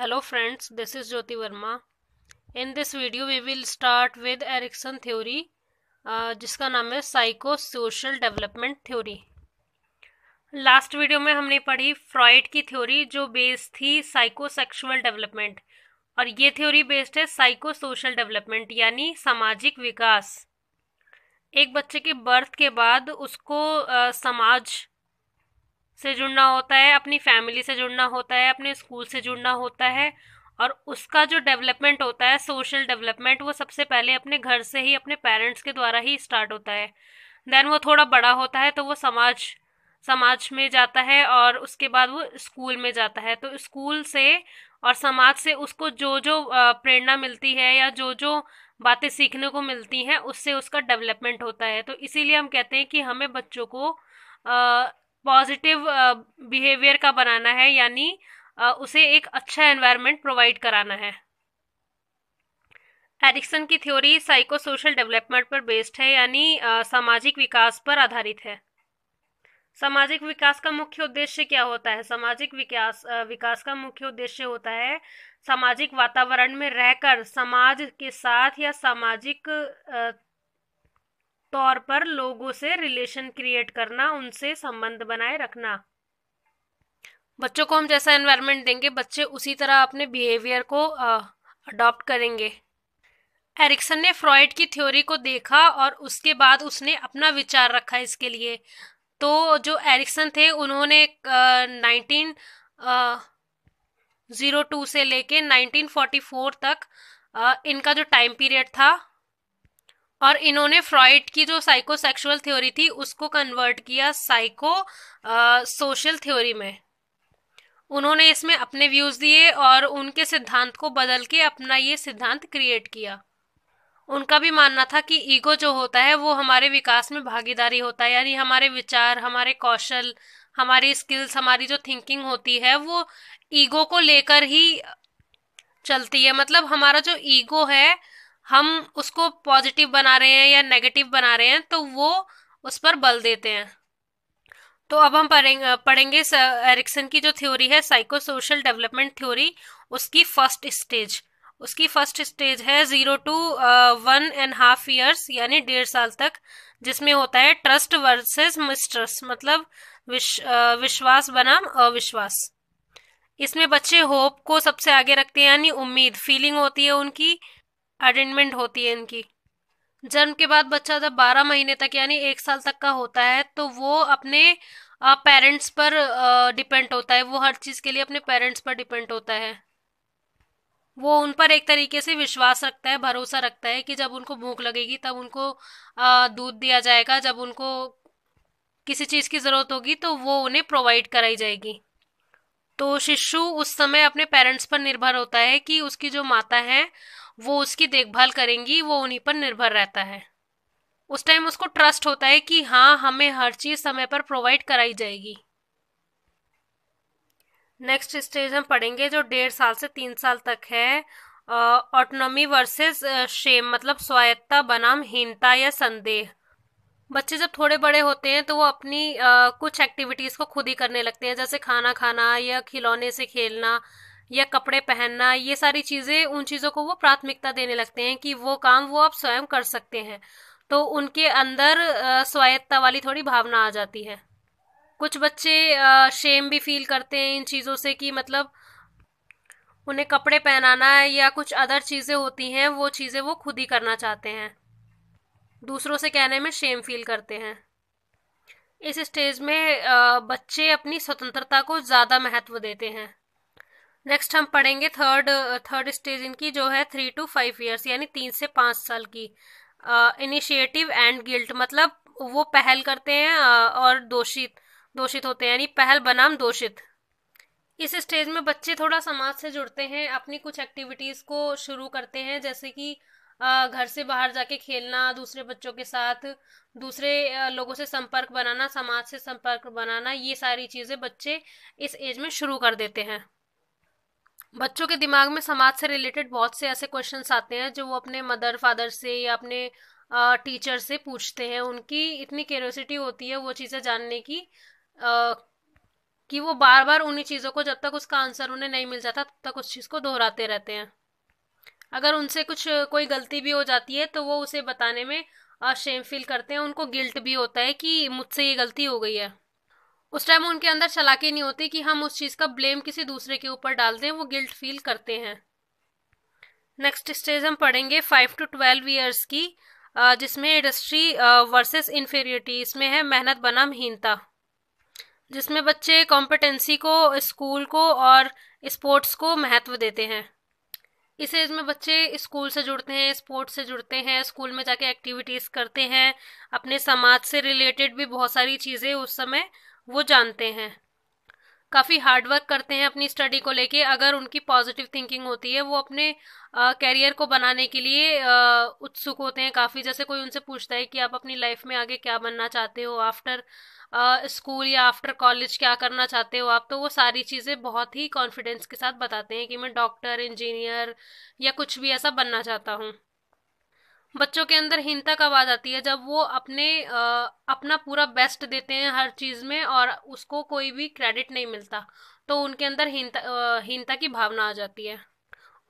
hello friends this is Jyoti Verma in this video we will start with Erickson theory uh, जिसका नाम है psychosocial development theory last video में हमने पढ़ी Freud की थ्योरी जो बेस्ड थी साइको सेक्शुअल डेवलपमेंट और ये थ्योरी बेस्ड है साइको सोशल डेवलपमेंट यानी सामाजिक विकास एक बच्चे के बर्थ के बाद उसको uh, समाज से जुड़ना होता है अपनी फैमिली से जुड़ना होता है अपने स्कूल से जुड़ना होता है और उसका जो डेवलपमेंट होता है सोशल डेवलपमेंट वो सबसे पहले अपने घर से ही अपने पेरेंट्स के द्वारा ही स्टार्ट होता है देन वो थोड़ा बड़ा होता है तो वो समाज समाज में जाता है और उसके बाद वो स्कूल में जाता है तो स्कूल से और समाज से उसको जो जो प्रेरणा मिलती है या जो जो बातें सीखने को मिलती हैं उससे उसका डेवलपमेंट होता है तो इसीलिए हम कहते हैं कि हमें बच्चों को पॉजिटिव बिहेवियर का बनाना है यानी उसे एक अच्छा एनवायरनमेंट प्रोवाइड कराना है एरिक्सन की थ्योरी साइको सोशल डेवलपमेंट पर बेस्ड है यानी सामाजिक विकास पर आधारित है सामाजिक विकास का मुख्य उद्देश्य क्या होता है सामाजिक विकास विकास का मुख्य उद्देश्य होता है सामाजिक वातावरण में रहकर समाज के साथ या सामाजिक तौर पर लोगों से रिलेशन क्रिएट करना उनसे संबंध बनाए रखना बच्चों को हम जैसा एनवायरनमेंट देंगे बच्चे उसी तरह अपने बिहेवियर को अडॉप्ट करेंगे एरिक्सन ने फ्रॉइड की थ्योरी को देखा और उसके बाद उसने अपना विचार रखा इसके लिए तो जो एरिक्सन थे उन्होंने नाइनटीन ज़ीरो टू से लेके 1944 तक आ, इनका जो टाइम पीरियड था और इन्होंने फ्रॉइड की जो साइको सेक्शुअल थ्योरी थी उसको कन्वर्ट किया साइको सोशल थ्योरी में उन्होंने इसमें अपने व्यूज दिए और उनके सिद्धांत को बदल के अपना ये सिद्धांत क्रिएट किया उनका भी मानना था कि ईगो जो होता है वो हमारे विकास में भागीदारी होता है यानी हमारे विचार हमारे कौशल हमारी स्किल्स हमारी जो थिंकिंग होती है वो ईगो को लेकर ही चलती है मतलब हमारा जो ईगो है हम उसको पॉजिटिव बना रहे हैं या नेगेटिव बना रहे हैं तो वो उस पर बल देते हैं तो अब हम पढ़ेंगे पढ़ेंगे एरिक्सन की जो थ्योरी है साइको सोशल डेवलपमेंट थ्योरी उसकी फर्स्ट स्टेज उसकी फर्स्ट स्टेज है zero to one and half years यानी डेढ़ साल तक जिसमें होता है ट्रस्ट वर्सेस मिसट्रस्ट मतलब विश, आ, uh, विश्वास बनाम अविश्वास इसमें बच्चे होप को सबसे आगे रखते हैं यानी उम्मीद फीलिंग होती है उनकी अरेंजमेंट होती है इनकी जन्म के बाद बच्चा जब बारह महीने तक यानी एक साल तक का होता है तो वो अपने पेरेंट्स पर डिपेंड होता है वो हर चीज़ के लिए अपने पेरेंट्स पर डिपेंड होता है वो उन पर एक तरीके से विश्वास रखता है भरोसा रखता है कि जब उनको भूख लगेगी तब उनको दूध दिया जाएगा जब उनको किसी चीज़ की ज़रूरत होगी तो वो उन्हें प्रोवाइड कराई जाएगी तो शिशु उस समय अपने पेरेंट्स पर निर्भर होता है कि उसकी जो माता है वो उसकी देखभाल करेंगी वो उन्हीं पर निर्भर रहता है उस टाइम उसको ट्रस्ट होता है कि हाँ हमें हर चीज़ समय पर प्रोवाइड कराई जाएगी नेक्स्ट स्टेज हम पढ़ेंगे जो डेढ़ साल से तीन साल तक है ऑटोनॉमी वर्सेस शेम मतलब स्वायत्ता बनाम हीनता या संदेह बच्चे जब थोड़े बड़े होते हैं तो वो अपनी आ, कुछ एक्टिविटीज़ को खुद ही करने लगते हैं जैसे खाना खाना या खिलौने से खेलना या कपड़े पहनना ये सारी चीजें उन चीजों को वो प्राथमिकता देने लगते हैं कि वो काम वो आप स्वयं कर सकते हैं तो उनके अंदर स्वायत्ता वाली थोड़ी भावना आ जाती है कुछ बच्चे शेम भी फील करते हैं इन चीज़ों से कि मतलब उन्हें कपड़े पहनाना है या कुछ अदर चीज़ें होती हैं वो चीज़ें वो खुद ही करना चाहते हैं दूसरों से कहने में शेम फील करते हैं इस स्टेज में बच्चे अपनी स्वतंत्रता को ज़्यादा महत्व देते हैं नेक्स्ट हम पढ़ेंगे थर्ड थर्ड स्टेज इनकी जो है थ्री टू फाइव ईयर्स यानी तीन से पाँच साल की इनिशिएटिव एंड गिल्ट मतलब वो पहल करते हैं और दोषित दोषित होते हैं यानी पहल बनाम दोषित इस स्टेज में बच्चे थोड़ा समाज से जुड़ते हैं अपनी कुछ एक्टिविटीज़ को शुरू करते हैं जैसे कि घर से बाहर जाके खेलना दूसरे बच्चों के साथ दूसरे लोगों से संपर्क बनाना समाज से संपर्क बनाना ये सारी चीज़ें बच्चे इस एज में शुरू कर देते हैं बच्चों के दिमाग में समाज से रिलेटेड बहुत से ऐसे क्वेश्चन आते हैं जो वो अपने मदर फादर से या अपने टीचर से पूछते हैं उनकी इतनी क्यूरियोसिटी होती है वो चीज़ें जानने की आ, कि वो बार बार उन्हीं चीज़ों को जब तक उसका आंसर उन्हें नहीं मिल जाता तब तक उस चीज़ को दोहराते रहते हैं अगर उनसे कुछ कोई गलती भी हो जाती है तो वो उसे बताने में शेम फील करते हैं उनको गिल्ट भी होता है कि मुझसे ये गलती हो गई है उस टाइम उनके अंदर चलाकी नहीं होती कि हम उस चीज़ का ब्लेम किसी दूसरे के ऊपर डाल दें वो गिल्ट फील करते हैं नेक्स्ट स्टेज हम पढ़ेंगे फाइव टू ट्वेल्व ईयर्स की जिसमें इंडस्ट्री वर्सेस इन्फेरियरिटी इसमें है मेहनत बनाम हीनता जिसमें बच्चे कॉम्पिटेंसी को स्कूल को और स्पोर्ट्स को महत्व देते हैं इस एज में बच्चे स्कूल से जुड़ते हैं स्पोर्ट्स से जुड़ते हैं स्कूल में जाके एक्टिविटीज़ करते हैं अपने समाज से रिलेटेड भी बहुत सारी चीज़ें उस समय वो जानते हैं काफ़ी हार्ड वर्क करते हैं अपनी स्टडी को लेके अगर उनकी पॉजिटिव थिंकिंग होती है वो अपने कैरियर को बनाने के लिए उत्सुक होते हैं काफ़ी जैसे कोई उनसे पूछता है कि आप अपनी लाइफ में आगे क्या बनना चाहते हो आफ्टर स्कूल या आफ्टर कॉलेज क्या करना चाहते हो आप तो वो सारी चीज़ें बहुत ही कॉन्फिडेंस के साथ बताते हैं कि मैं डॉक्टर इंजीनियर या कुछ भी ऐसा बनना चाहता हूँ बच्चों के अंदर हीनता का आवाज आती है जब वो अपने आ, अपना पूरा बेस्ट देते हैं हर चीज़ में और उसको कोई भी क्रेडिट नहीं मिलता तो उनके अंदर हीनता की भावना आ जाती है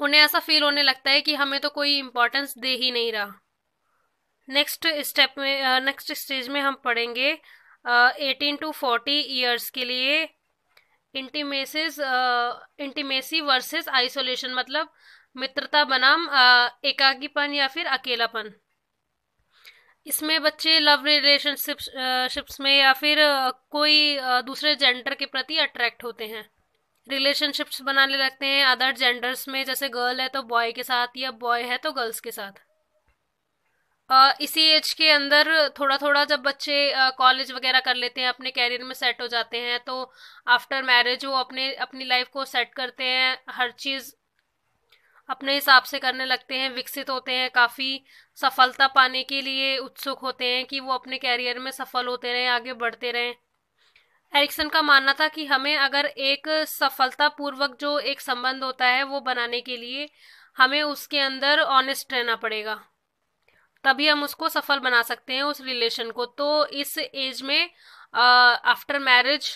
उन्हें ऐसा फील होने लगता है कि हमें तो कोई इम्पोर्टेंस दे ही नहीं रहा नेक्स्ट स्टेप में नेक्स्ट स्टेज में हम पढ़ेंगे एटीन टू फोर्टी ईयर्स के लिए इंटीमेसिस इंटीमेसी वर्सेस आइसोलेशन मतलब मित्रता बनाम एकाकीपन या फिर अकेलापन इसमें बच्चे लव रिलेशनशिप्स शिप्स में या फिर कोई दूसरे जेंडर के प्रति अट्रैक्ट होते हैं रिलेशनशिप्स बनाने लगते हैं अदर जेंडर्स में जैसे गर्ल है तो बॉय के साथ या बॉय है तो गर्ल्स के साथ इसी एज के अंदर थोड़ा थोड़ा जब बच्चे कॉलेज वगैरह कर लेते हैं अपने कैरियर में सेट हो जाते हैं तो आफ्टर मैरिज वो अपने अपनी लाइफ को सेट करते हैं हर चीज़ अपने हिसाब से करने लगते हैं विकसित होते हैं काफ़ी सफलता पाने के लिए उत्सुक होते हैं कि वो अपने कैरियर में सफल होते रहें आगे बढ़ते रहें एरिक्सन का मानना था कि हमें अगर एक सफलतापूर्वक जो एक संबंध होता है वो बनाने के लिए हमें उसके अंदर ऑनेस्ट रहना पड़ेगा तभी हम उसको सफल बना सकते हैं उस रिलेशन को तो इस एज में आफ्टर मैरिज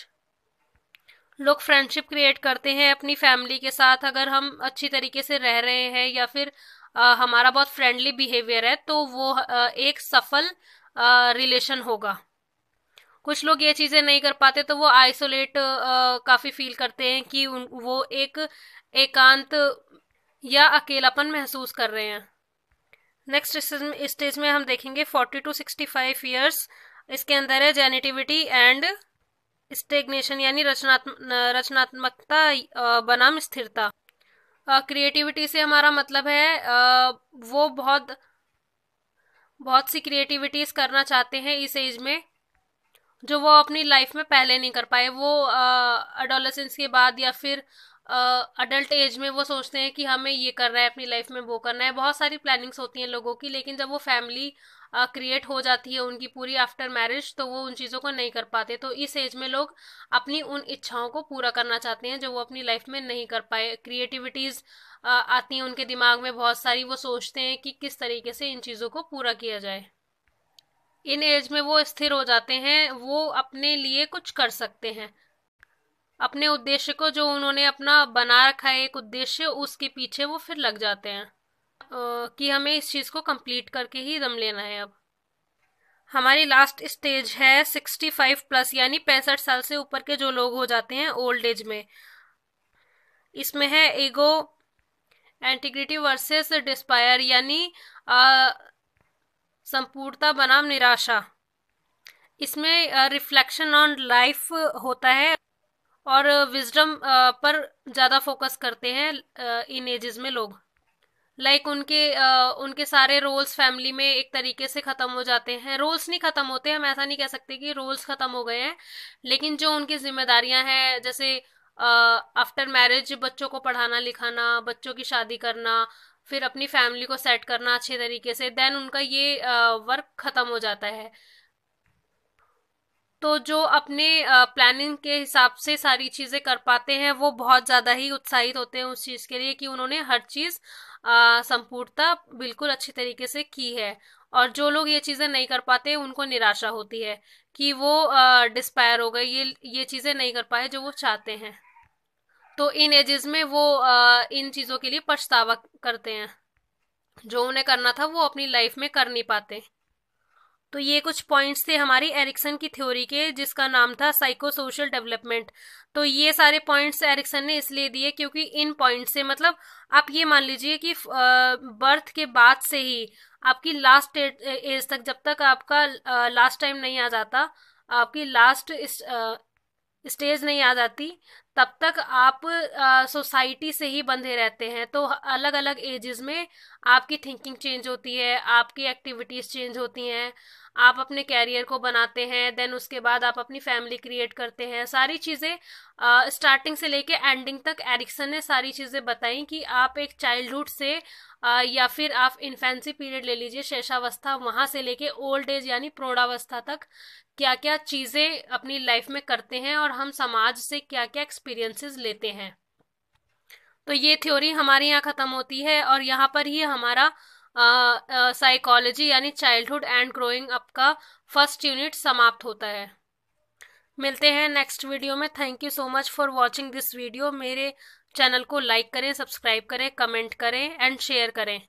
लोग फ्रेंडशिप क्रिएट करते हैं अपनी फैमिली के साथ अगर हम अच्छी तरीके से रह रहे हैं या फिर आ, हमारा बहुत फ्रेंडली बिहेवियर है तो वो आ, एक सफल रिलेशन होगा कुछ लोग ये चीज़ें नहीं कर पाते तो वो आइसोलेट काफ़ी फील करते हैं कि वो एक एकांत या अकेलापन महसूस कर रहे हैं नेक्स्ट स्टेज में हम देखेंगे forty to sixty five years इसके अंदर है जेनेटिविटी एंड स्टेग्नेशन यानी रचनात्म रचनात्मकता बनाम स्थिरता क्रिएटिविटी से हमारा मतलब है वो बहुत बहुत सी क्रिएटिविटीज़ करना चाहते हैं इस एज में जो वो अपनी लाइफ में पहले नहीं कर पाए वो अडोलसेंस के बाद या फिर अडल्ट एज में वो सोचते हैं कि हमें ये करना है अपनी लाइफ में वो करना है बहुत सारी प्लानिंग्स होती हैं लोगों की लेकिन जब वो फैमिली क्रिएट हो जाती है उनकी पूरी आफ्टर मैरिज तो वो उन चीज़ों को नहीं कर पाते तो इस एज में लोग अपनी उन इच्छाओं को पूरा करना चाहते हैं जो वो अपनी लाइफ में नहीं कर पाए क्रिएटिविटीज़ आती हैं उनके दिमाग में बहुत सारी वो सोचते हैं कि किस तरीके से इन चीज़ों को पूरा किया जाए इन एज में वो स्थिर हो जाते हैं वो अपने लिए कुछ कर सकते हैं अपने उद्देश्य को जो उन्होंने अपना बना रखा है एक उद्देश्य उसके पीछे वो फिर लग जाते हैं कि हमें इस चीज़ को कंप्लीट करके ही दम लेना है अब हमारी लास्ट स्टेज है सिक्सटी फाइव प्लस यानी पैंसठ साल से ऊपर के जो लोग हो जाते हैं ओल्ड एज में इसमें है एगो एंटीग्रिटी वर्सेस डिस्पायर यानी संपूर्णता बनाम निराशा इसमें रिफ्लेक्शन ऑन लाइफ होता है और विजडम पर ज़्यादा फोकस करते हैं इन एजेस में लोग लाइक like उनके आ, उनके सारे रोल्स फैमिली में एक तरीके से ख़त्म हो जाते हैं रोल्स नहीं ख़त्म होते हम ऐसा नहीं कह सकते कि रोल्स ख़त्म हो गए हैं लेकिन जो उनकी जिम्मेदारियां हैं जैसे आफ्टर मैरिज बच्चों को पढ़ाना लिखाना बच्चों की शादी करना फिर अपनी फैमिली को सेट करना अच्छे तरीके से देन उनका ये वर्क ख़त्म हो जाता है तो जो अपने प्लानिंग के हिसाब से सारी चीज़ें कर पाते हैं वो बहुत ज़्यादा ही उत्साहित होते हैं उस चीज़ के लिए कि उन्होंने हर चीज़ संपूर्णता बिल्कुल अच्छी तरीके से की है और जो लोग ये चीज़ें नहीं कर पाते उनको निराशा होती है कि वो डिस्पायर हो गए ये ये चीज़ें नहीं कर पाए जो वो चाहते हैं तो इन एजेस में वो आ, इन चीज़ों के लिए पछतावा करते हैं जो उन्हें करना था वो अपनी लाइफ में कर नहीं पाते तो ये कुछ पॉइंट्स थे हमारी एरिक्सन की थ्योरी के जिसका नाम था साइको सोशल डेवलपमेंट तो ये सारे पॉइंट्स एरिक्सन ने इसलिए दिए क्योंकि इन पॉइंट से मतलब आप ये मान लीजिए कि बर्थ के बाद से ही आपकी लास्ट एज तक जब तक आपका लास्ट टाइम नहीं आ जाता आपकी लास्ट स्टेज नहीं आ जाती तब तक आप सोसाइटी से ही बंधे रहते हैं तो अलग अलग एजेस में आपकी थिंकिंग चेंज होती है आपकी एक्टिविटीज़ चेंज होती हैं आप अपने कैरियर को बनाते हैं देन उसके बाद आप अपनी फैमिली क्रिएट करते हैं सारी चीज़ें स्टार्टिंग से लेके एंडिंग तक एरिक्सन ने सारी चीज़ें बताई कि आप एक चाइल्डहुड से आ, या फिर आप इन्फेंसी पीरियड ले लीजिए शेषावस्था वहाँ से लेके ओल्ड एज यानी प्रौढ़ावस्था तक क्या क्या चीज़ें अपनी लाइफ में करते हैं और हम समाज से क्या क्या एक्सपीरियंसेस लेते हैं तो ये थ्योरी हमारे यहाँ ख़त्म होती है और यहाँ पर ही हमारा साइकोलॉजी यानी चाइल्डहुड एंड ग्रोइंग अप का फर्स्ट यूनिट समाप्त होता है मिलते हैं नेक्स्ट वीडियो में thank you so much for watching this video मेरे चैनल को लाइक करें सब्सक्राइब करें कमेंट करें एंड शेयर करें